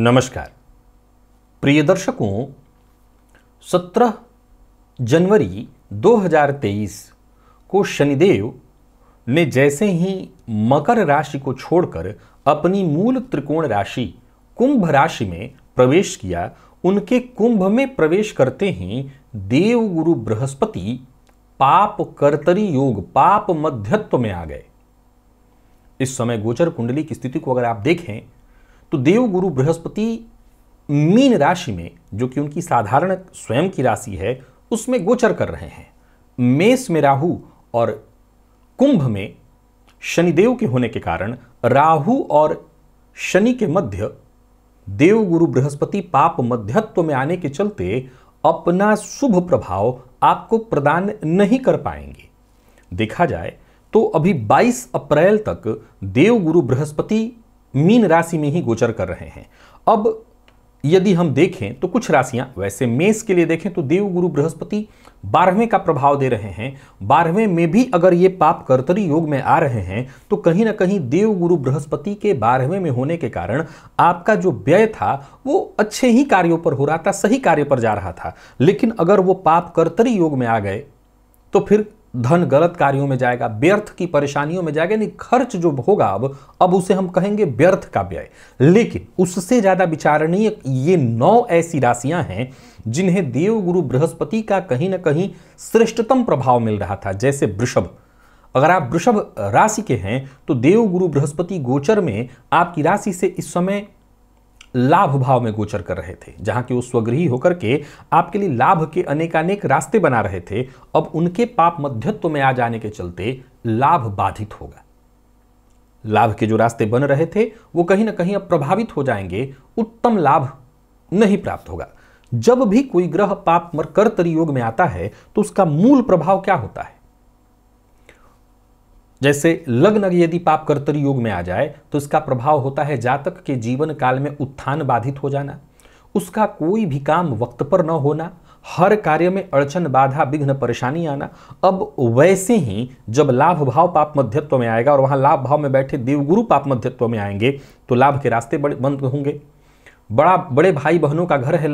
नमस्कार प्रिय दर्शकों 17 जनवरी 2023 को शनिदेव ने जैसे ही मकर राशि को छोड़कर अपनी मूल त्रिकोण राशि कुंभ राशि में प्रवेश किया उनके कुंभ में प्रवेश करते ही देव गुरु बृहस्पति पाप कर्तरी योग पाप मध्यत्व में आ गए इस समय गोचर कुंडली की स्थिति को अगर आप देखें तो देव गुरु बृहस्पति मीन राशि में जो कि उनकी साधारण स्वयं की राशि है उसमें गोचर कर रहे हैं मेष में राहु और कुंभ में शनिदेव के होने के कारण राहु और शनि के मध्य देव गुरु बृहस्पति पाप मध्यत्व में आने के चलते अपना शुभ प्रभाव आपको प्रदान नहीं कर पाएंगे देखा जाए तो अभी 22 अप्रैल तक देव गुरु बृहस्पति मीन राशि में ही गोचर कर रहे हैं अब यदि हम देखें तो कुछ राशियां वैसे मेष के लिए देखें तो देव गुरु बृहस्पति बारहवें का प्रभाव दे रहे हैं बारहवें में भी अगर ये पाप कर्तरी योग में आ रहे हैं तो कहीं ना कहीं देव गुरु बृहस्पति के बारहवें में होने के कारण आपका जो व्यय था वो अच्छे ही कार्यों पर हो रहा था सही कार्य पर जा रहा था लेकिन अगर वो पाप कर्तरी योग में आ गए तो फिर धन गलत कार्यों में जाएगा व्यर्थ की परेशानियों में जाएगा यानी खर्च जो होगा अब अब उसे हम कहेंगे व्यर्थ का व्यय लेकिन उससे ज़्यादा विचारणीय ये नौ ऐसी राशियां हैं जिन्हें देवगुरु बृहस्पति का कहीं ना कहीं श्रेष्ठतम प्रभाव मिल रहा था जैसे वृषभ अगर आप वृषभ राशि के हैं तो देवगुरु बृहस्पति गोचर में आपकी राशि से इस समय लाभ भाव में गोचर कर रहे थे जहां कि वो स्वगृही होकर के आपके लिए लाभ के अनेकानेक रास्ते बना रहे थे अब उनके पाप मध्यत्व में आ जाने के चलते लाभ बाधित होगा लाभ के जो रास्ते बन रहे थे वो कहीं ना कहीं अब प्रभावित हो जाएंगे उत्तम लाभ नहीं प्राप्त होगा जब भी कोई ग्रह पाप कर्तरी योग में आता है तो उसका मूल प्रभाव क्या होता है जैसे लग्न यदि पाप कर्तर योग में आ जाए तो इसका प्रभाव होता है जातक के जीवन काल में उत्थान बाधित हो जाना उसका कोई भी काम वक्त पर न होना हर कार्य में अड़चन बाधा विघ्न परेशानी आना अब वैसे ही जब लाभ भाव पाप मध्यत्व में आएगा और वहाँ लाभ भाव में बैठे देवगुरु पाप मध्यत्व में आएंगे तो लाभ के रास्ते बड़े बंद होंगे बड़ा बड़े भाई बहनों का घर है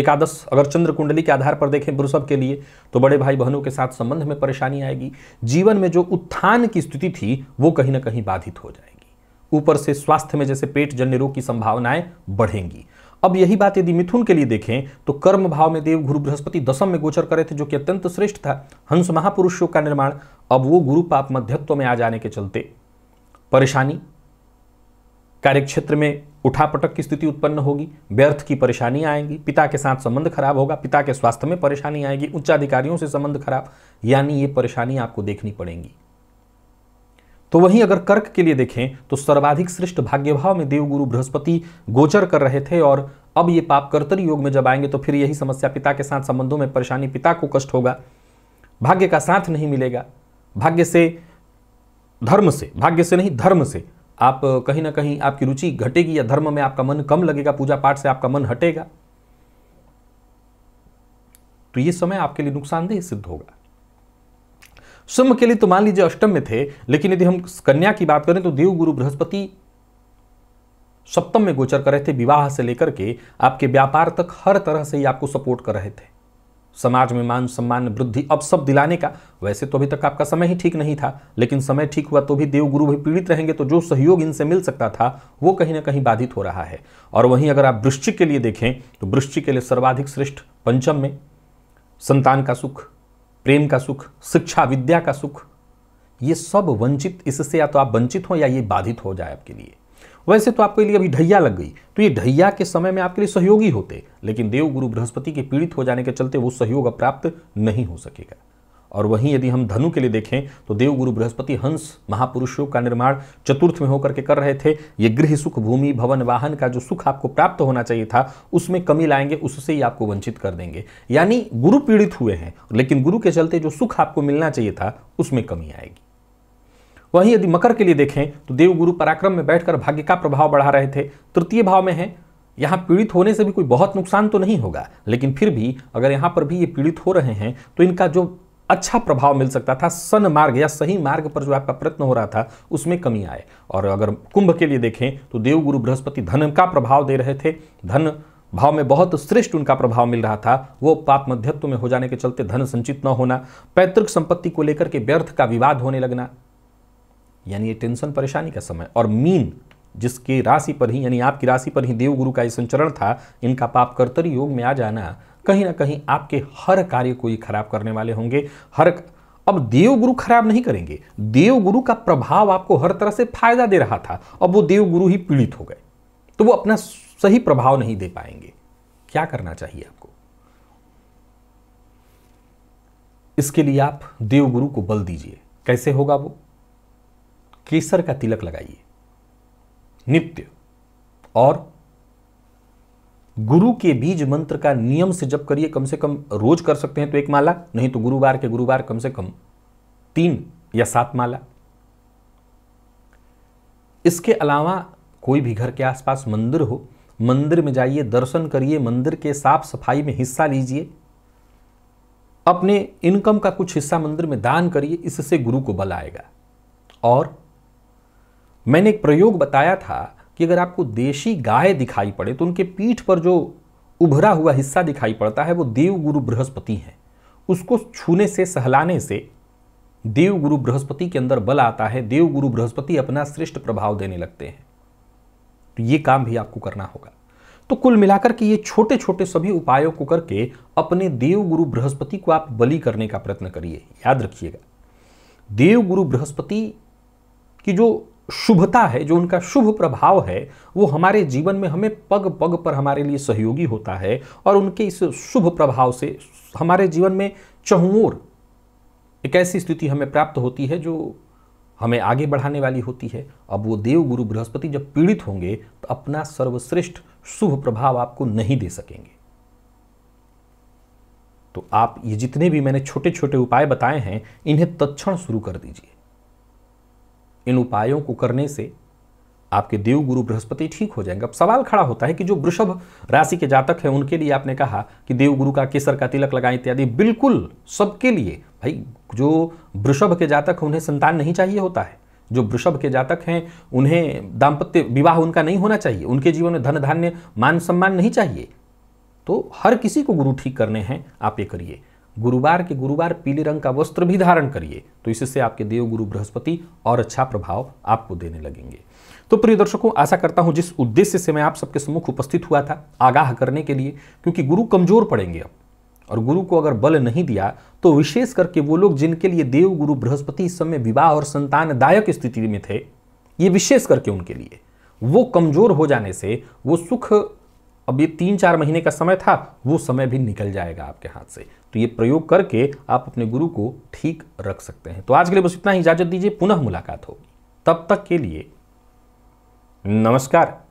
एकादश अगर चंद्र कुंडली के आधार पर देखें वृषभ के लिए तो बड़े भाई बहनों के साथ संबंध में परेशानी आएगी जीवन में जो उत्थान की स्थिति थी वो कहीं ना कहीं बाधित हो जाएगी ऊपर से स्वास्थ्य में जैसे पेट जन्य रोग की संभावनाएं बढ़ेंगी अब यही बात यदि मिथुन के लिए देखें तो कर्म भाव में देव गुरु बृहस्पति दशम में गोचर करे थे जो कि अत्यंत श्रेष्ठ था हंस महापुरुषों का निर्माण अब वो गुरु पाप मध्यत्व में आ जाने के चलते परेशानी कार्यक्षेत्र में उठापटक की स्थिति उत्पन्न होगी व्यर्थ की परेशानी आएंगी पिता के साथ संबंध खराब होगा पिता के स्वास्थ्य में परेशानी आएगी उच्चाधिकारियों से संबंध खराब यानी ये परेशानी आपको देखनी पड़ेंगी तो वहीं अगर कर्क के लिए देखें तो सर्वाधिक श्रेष्ठ भाग्यभाव में देवगुरु बृहस्पति गोचर कर रहे थे और अब ये पाप योग में जब आएंगे तो फिर यही समस्या पिता के साथ संबंधों में परेशानी पिता को कष्ट होगा भाग्य का साथ नहीं मिलेगा भाग्य से धर्म से भाग्य से नहीं धर्म से आप कहीं ना कहीं आपकी रुचि घटेगी या धर्म में आपका मन कम लगेगा पूजा पाठ से आपका मन हटेगा तो ये समय आपके लिए नुकसानदेह सिद्ध होगा सुम के लिए तो मान लीजिए अष्टम में थे लेकिन यदि हम कन्या की बात करें तो देव गुरु बृहस्पति सप्तम में गोचर कर रहे थे विवाह से लेकर के आपके व्यापार तक हर तरह से ही आपको सपोर्ट कर रहे थे समाज में मान सम्मान वृद्धि अब सब दिलाने का वैसे तो अभी तक आपका समय ही ठीक नहीं था लेकिन समय ठीक हुआ तो भी देवगुरु भी पीड़ित रहेंगे तो जो सहयोग इनसे मिल सकता था वो कहीं ना कहीं बाधित हो रहा है और वहीं अगर आप वृश्चिक के लिए देखें तो वृश्चिक के लिए सर्वाधिक श्रेष्ठ पंचम में संतान का सुख प्रेम का सुख शिक्षा विद्या का सुख ये सब वंचित इससे या तो आप वंचित हों या ये बाधित हो जाए आपके लिए वैसे तो आपके लिए अभी ढैया लग गई तो ये ढैया के समय में आपके लिए सहयोगी होते लेकिन देव गुरु बृहस्पति के पीड़ित हो जाने के चलते वो सहयोग प्राप्त नहीं हो सकेगा और वहीं यदि हम धनु के लिए देखें तो देव गुरु बृहस्पति हंस महापुरुषों का निर्माण चतुर्थ में होकर के कर रहे थे ये गृह सुख भूमि भवन वाहन का जो सुख आपको प्राप्त होना चाहिए था उसमें कमी लाएंगे उससे ही आपको वंचित कर देंगे यानी गुरु पीड़ित हुए हैं लेकिन गुरु के चलते जो सुख आपको मिलना चाहिए था उसमें कमी आएगी वहीं यदि मकर के लिए देखें तो देवगुरु पराक्रम में बैठकर भाग्य का प्रभाव बढ़ा रहे थे तृतीय भाव में हैं यहाँ पीड़ित होने से भी कोई बहुत नुकसान तो नहीं होगा लेकिन फिर भी अगर यहाँ पर भी ये पीड़ित हो रहे हैं तो इनका जो अच्छा प्रभाव मिल सकता था सन मार्ग या सही मार्ग पर जो आपका प्रयत्न हो रहा था उसमें कमी आए और अगर कुंभ के लिए देखें तो देवगुरु बृहस्पति धन का प्रभाव दे रहे थे धन भाव में बहुत श्रेष्ठ उनका प्रभाव मिल रहा था वो पाप मध्यत्व में हो जाने के चलते धन संचित न होना पैतृक संपत्ति को लेकर के व्यर्थ का विवाद होने लगना यानी ये टेंशन परेशानी का समय और मीन जिसकी राशि पर ही यानी आपकी राशि पर ही देव गुरु का ये संचरण था इनका पाप कर्तरी योग में आ जाना कहीं ना कहीं आपके हर कार्य को ये खराब करने वाले होंगे हर अब देवगुरु खराब नहीं करेंगे देवगुरु का प्रभाव आपको हर तरह से फायदा दे रहा था अब वो देवगुरु ही पीड़ित हो गए तो वो अपना सही प्रभाव नहीं दे पाएंगे क्या करना चाहिए आपको इसके लिए आप देवगुरु को बल दीजिए कैसे होगा वो केसर का तिलक लगाइए नित्य और गुरु के बीज मंत्र का नियम से जप करिए कम से कम रोज कर सकते हैं तो एक माला नहीं तो गुरुवार के गुरुवार कम से कम तीन या सात माला इसके अलावा कोई भी घर के आसपास मंदिर हो मंदिर में जाइए दर्शन करिए मंदिर के साफ सफाई में हिस्सा लीजिए अपने इनकम का कुछ हिस्सा मंदिर में दान करिए इससे गुरु को बल आएगा और मैंने एक प्रयोग बताया था कि अगर आपको देशी गाय दिखाई पड़े तो उनके पीठ पर जो उभरा हुआ हिस्सा दिखाई पड़ता है वो देवगुरु बृहस्पति हैं उसको छूने से सहलाने से देवगुरु बृहस्पति के अंदर बल आता है देवगुरु बृहस्पति अपना श्रेष्ठ प्रभाव देने लगते हैं तो ये काम भी आपको करना होगा तो कुल मिलाकर के ये छोटे छोटे सभी उपायों को करके अपने देवगुरु बृहस्पति को आप बलि करने का प्रयत्न करिए याद रखिएगा देवगुरु बृहस्पति की जो शुभता है जो उनका शुभ प्रभाव है वो हमारे जीवन में हमें पग पग पर हमारे लिए सहयोगी होता है और उनके इस शुभ प्रभाव से हमारे जीवन में चहुमोर एक ऐसी स्थिति हमें प्राप्त होती है जो हमें आगे बढ़ाने वाली होती है अब वो देव गुरु बृहस्पति जब पीड़ित होंगे तो अपना सर्वश्रेष्ठ शुभ प्रभाव आपको नहीं दे सकेंगे तो आप ये जितने भी मैंने छोटे छोटे उपाय बताए हैं इन्हें तत्क्षण शुरू कर दीजिए इन उपायों को करने से आपके देव गुरु बृहस्पति ठीक हो जाएंगे अब सवाल खड़ा होता है कि जो वृषभ राशि के जातक हैं उनके लिए आपने कहा कि देव गुरु का केसर का तिलक लगाएं इत्यादि बिल्कुल सबके लिए भाई जो वृषभ के जातक उन्हें संतान नहीं चाहिए होता है जो वृषभ के जातक हैं उन्हें दाम्पत्य विवाह उनका नहीं होना चाहिए उनके जीवन में धन धान्य मान सम्मान नहीं चाहिए तो हर किसी को गुरु ठीक करने हैं आप ये करिए गुरुवार के गुरुवार पीले रंग का वस्त्र भी धारण करिए तो इससे आपके देव गुरु बृहस्पति और अच्छा प्रभाव आपको देने लगेंगे तो प्रिय दर्शकों आशा करता हूं जिस उद्देश्य से मैं आप सबके सम्मुख उपस्थित हुआ था आगाह करने के लिए क्योंकि गुरु कमजोर पड़ेंगे अब और गुरु को अगर बल नहीं दिया तो विशेष करके वो लोग जिनके लिए देव गुरु बृहस्पति इस समय विवाह और संतानदायक स्थिति में थे ये विशेष करके उनके लिए वो कमजोर हो जाने से वो सुख अब ये तीन चार महीने का समय था वो समय भी निकल जाएगा आपके हाथ से तो ये प्रयोग करके आप अपने गुरु को ठीक रख सकते हैं तो आज के लिए बस इतना ही इजाजत दीजिए पुनः मुलाकात होगी तब तक के लिए नमस्कार